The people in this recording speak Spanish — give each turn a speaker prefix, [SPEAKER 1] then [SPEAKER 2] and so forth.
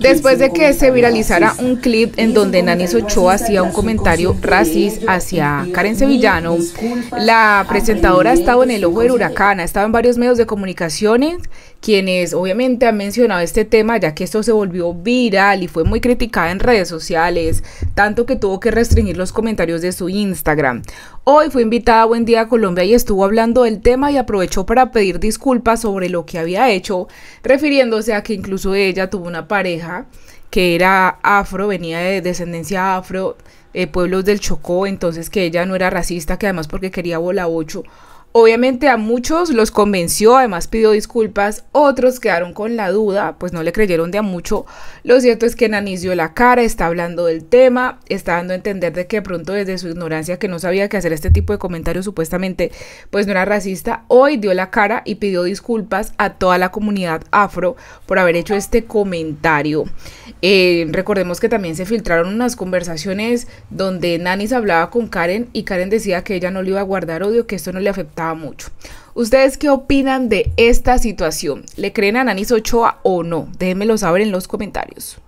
[SPEAKER 1] Después de que se viralizara un clip en donde Nani Ochoa hacía un comentario racista hacia Karen Sevillano, la presentadora ha estado en el ojo del huracán, ha estado en varios medios de comunicaciones, quienes obviamente han mencionado este tema, ya que esto se volvió viral y fue muy criticada en redes sociales, tanto que tuvo que restringir los comentarios de su Instagram. Hoy fue invitada a Buen Día Colombia y estuvo hablando del tema y aprovechó para pedir disculpas sobre lo que había hecho, refiriéndose a que incluso ella tuvo una pareja que era afro, venía de descendencia afro, eh, pueblos del Chocó, entonces que ella no era racista, que además porque quería bola 8 Obviamente a muchos los convenció, además pidió disculpas, otros quedaron con la duda, pues no le creyeron de a mucho. Lo cierto es que Nanis dio la cara, está hablando del tema, está dando a entender de que pronto desde su ignorancia que no sabía que hacer este tipo de comentarios supuestamente pues no era racista, hoy dio la cara y pidió disculpas a toda la comunidad afro por haber hecho este comentario. Eh, recordemos que también se filtraron unas conversaciones donde Nanis hablaba con Karen y Karen decía que ella no le iba a guardar odio, que esto no le afectaba mucho. ¿Ustedes qué opinan de esta situación? ¿Le creen a Nanis Ochoa o no? Déjenmelo saber en los comentarios.